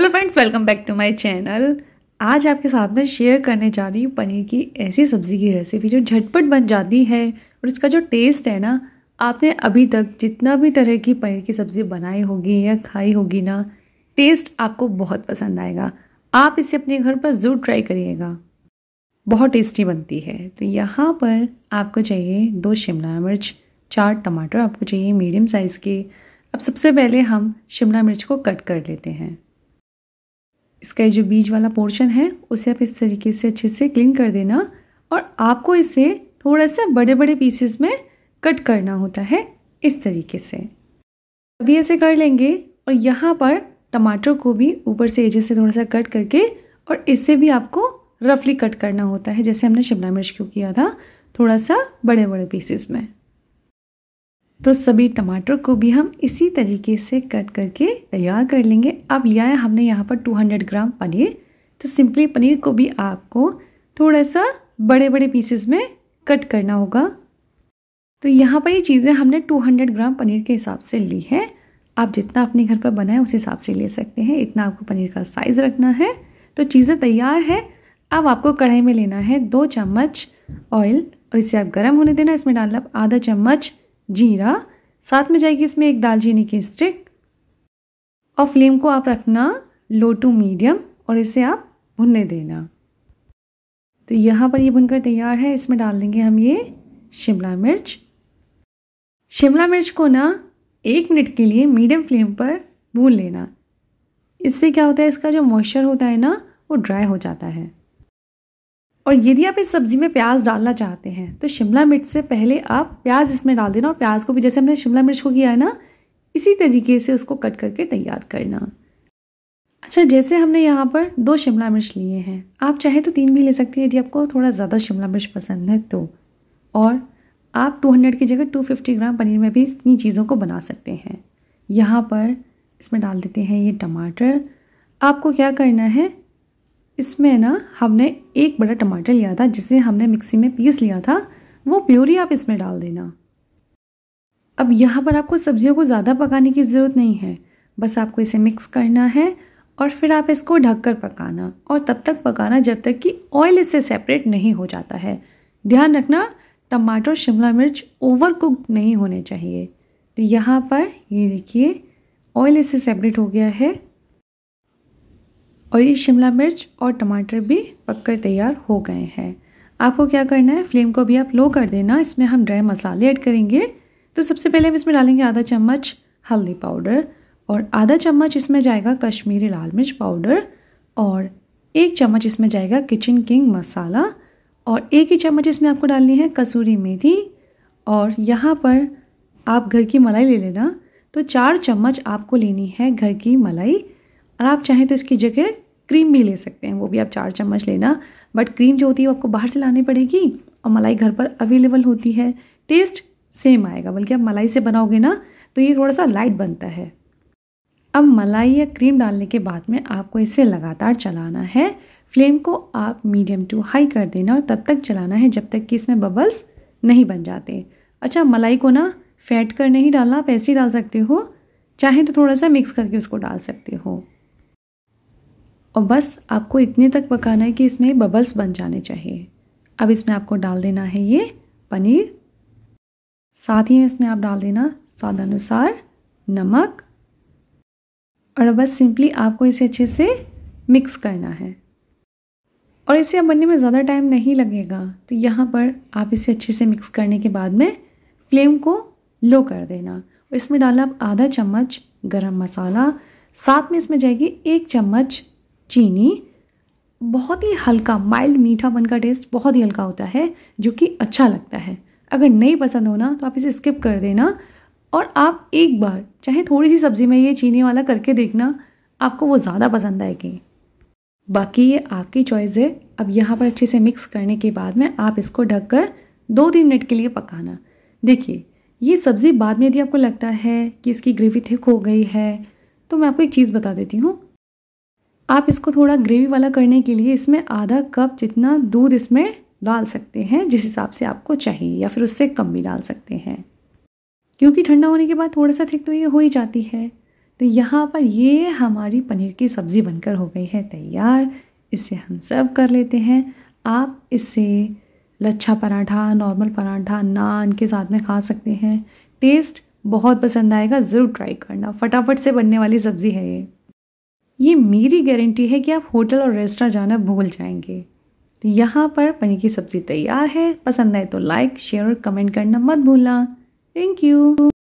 hello friends welcome back to my channel आज आपके साथ में शेयर करने जा रही हूँ पनीर की ऐसी सब्ज़ी की रेसिपी जो झटपट बन जाती है और इसका जो टेस्ट है ना आपने अभी तक जितना भी तरह की पनीर की सब्ज़ी बनाई होगी या खाई होगी ना टेस्ट आपको बहुत पसंद आएगा आप इसे अपने घर पर ज़रूर ट्राई करिएगा बहुत टेस्टी बनती है तो यहाँ पर आपको चाहिए दो शिमला मिर्च चार टमाटर आपको चाहिए मीडियम साइज़ के अब सबसे पहले हम शिमला मिर्च को कट कर लेते हैं इसका जो बीज वाला पोर्शन है उसे आप इस तरीके से अच्छे से क्लीन कर देना और आपको इसे थोड़ा सा बड़े बड़े पीसेस में कट करना होता है इस तरीके से अभी ऐसे कर लेंगे और यहाँ पर टमाटर को भी ऊपर से एजेस से थोड़ा सा कट करके और इससे भी आपको रफली कट करना होता है जैसे हमने शिमला मिर्च क्यों किया था थोड़ा सा बड़े बड़े पीसेस में तो सभी टमाटर को भी हम इसी तरीके से कट करके तैयार कर लेंगे अब लिया है हमने यहाँ पर 200 ग्राम पनीर तो सिंपली पनीर को भी आपको थोड़ा सा बड़े बड़े पीसेस में कट करना होगा तो यहाँ पर ये चीज़ें हमने 200 ग्राम पनीर के हिसाब से ली है आप जितना अपने घर पर बनाए उस हिसाब से ले सकते हैं इतना आपको पनीर का साइज़ रखना है तो चीज़ें तैयार है अब आपको कढ़ाई में लेना है दो चम्मच ऑयल और इसे आप गर्म होने देना इसमें डालना आधा चम्मच जीरा साथ में जाएगी इसमें एक दालचीनी की स्टिक और फ्लेम को आप रखना लो टू मीडियम और इसे आप भुनने देना तो यहाँ पर ये भुनकर तैयार है इसमें डाल देंगे हम ये शिमला मिर्च शिमला मिर्च को ना एक मिनट के लिए मीडियम फ्लेम पर भून लेना इससे क्या होता है इसका जो मॉइस्चर होता है ना वो ड्राई हो जाता है और यदि आप इस सब्ज़ी में प्याज डालना चाहते हैं तो शिमला मिर्च से पहले आप प्याज इसमें डाल देना और प्याज को भी जैसे हमने शिमला मिर्च को किया है ना इसी तरीके से उसको कट करके तैयार करना अच्छा जैसे हमने यहाँ पर दो शिमला मिर्च लिए हैं आप चाहे तो तीन भी ले सकते हैं यदि आपको थोड़ा ज़्यादा शिमला मिर्च पसंद है तो और आप 200 की जगह 250 ग्राम पनीर में भी इतनी चीज़ों को बना सकते हैं यहाँ पर इसमें डाल देते हैं ये टमाटर आपको क्या करना है इसमें ना हमने एक बड़ा टमाटर लिया था जिसे हमने मिक्सी में पीस लिया था वो प्योरी आप इसमें डाल देना अब यहाँ पर आपको सब्जियों को ज़्यादा पकाने की ज़रूरत नहीं है बस आपको इसे मिक्स करना है और फिर आप इसको ढककर पकाना और तब तक पकाना जब तक कि ऑयल इससे सेपरेट नहीं हो जाता है ध्यान रखना टमाटर शिमला मिर्च ओवर कुकड नहीं होने चाहिए तो यहाँ पर ये देखिए ऑयल इससे सेपरेट हो गया है और ये शिमला मिर्च और टमाटर भी पककर तैयार हो गए हैं आपको क्या करना है फ्लेम को भी आप लो कर देना इसमें हम ड्राई मसाले ऐड करेंगे तो सबसे पहले हम इसमें डालेंगे आधा चम्मच हल्दी पाउडर और आधा चम्मच इसमें जाएगा कश्मीरी लाल मिर्च पाउडर और एक चम्मच इसमें जाएगा किचन किंग मसाला और एक ही चम्मच इसमें आपको डालनी है कसूरी मेथी और यहाँ पर आप घर की मलाई ले लेना तो चार चम्मच आपको लेनी है घर की मलाई और आप चाहें तो इसकी जगह क्रीम भी ले सकते हैं वो भी आप चार चम्मच लेना बट क्रीम जो होती है वो आपको बाहर से लानी पड़ेगी और मलाई घर पर अवेलेबल होती है टेस्ट सेम आएगा बल्कि आप मलाई से बनाओगे ना तो ये थोड़ा सा लाइट बनता है अब मलाई या क्रीम डालने के बाद में आपको इसे लगातार चलाना है फ्लेम को आप मीडियम टू हाई कर देना और तब तक चलाना है जब तक कि इसमें बबल्स नहीं बन जाते अच्छा मलाई को ना फैट कर नहीं डालना आप ऐसे ही डाल सकते हो चाहे तो थोड़ा सा मिक्स करके उसको डाल सकते हो और बस आपको इतने तक पकाना है कि इसमें बबल्स बन जाने चाहिए अब इसमें आपको डाल देना है ये पनीर साथ ही इसमें आप डाल देना स्वाद अनुसार नमक और बस सिंपली आपको इसे अच्छे से मिक्स करना है और इसे अब बनने में ज़्यादा टाइम नहीं लगेगा तो यहाँ पर आप इसे अच्छे से मिक्स करने के बाद में फ्लेम को लो कर देना और इसमें डालना आप आधा चम्मच गरम मसाला साथ में इसमें जाएगी एक चम्मच चीनी बहुत ही हल्का माइल्ड मीठापन का टेस्ट बहुत ही हल्का होता है जो कि अच्छा लगता है अगर नहीं पसंद हो ना तो आप इसे स्किप कर देना और आप एक बार चाहे थोड़ी सी सब्ज़ी में ये चीनी वाला करके देखना आपको वो ज़्यादा पसंद आएगी बाकी ये आपकी चॉइस है अब यहाँ पर अच्छे से मिक्स करने के बाद में आप इसको ढक कर दो तीन मिनट के लिए पकाना देखिए ये सब्ज़ी बाद में यदि आपको लगता है कि इसकी ग्रेवी थिक हो गई है तो मैं आपको एक चीज़ बता देती हूँ आप इसको थोड़ा ग्रेवी वाला करने के लिए इसमें आधा कप जितना दूध इसमें डाल सकते हैं जिस हिसाब से आपको चाहिए या फिर उससे कम भी डाल सकते हैं क्योंकि ठंडा होने के बाद थोड़ा सा थिक तो ये हो ही जाती है तो यहाँ पर ये हमारी पनीर की सब्ज़ी बनकर हो गई है तैयार इसे हम सर्व कर लेते हैं आप इसे लच्छा पराठा नॉर्मल पराठा नान के साथ में खा सकते हैं टेस्ट बहुत पसंद आएगा ज़रूर ट्राई करना फटाफट से बनने वाली सब्ज़ी है ये ये मेरी गारंटी है कि आप होटल और रेस्टोरेंट जाना भूल जाएंगे तो यहाँ पर पनीर की सब्ज़ी तैयार है पसंद आए तो लाइक शेयर और कमेंट करना मत भूलना थैंक यू